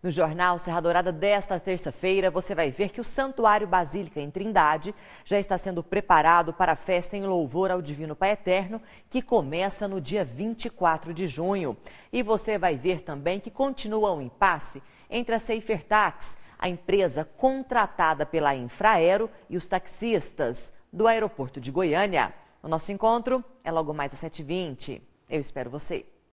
No Jornal Serra Dourada desta terça-feira, você vai ver que o Santuário Basílica em Trindade já está sendo preparado para a festa em louvor ao Divino Pai Eterno, que começa no dia 24 de junho. E você vai ver também que continua um impasse entre a Safer Tax, a empresa contratada pela Infraero, e os taxistas do aeroporto de Goiânia. O nosso encontro é logo mais às 7h20. Eu espero você.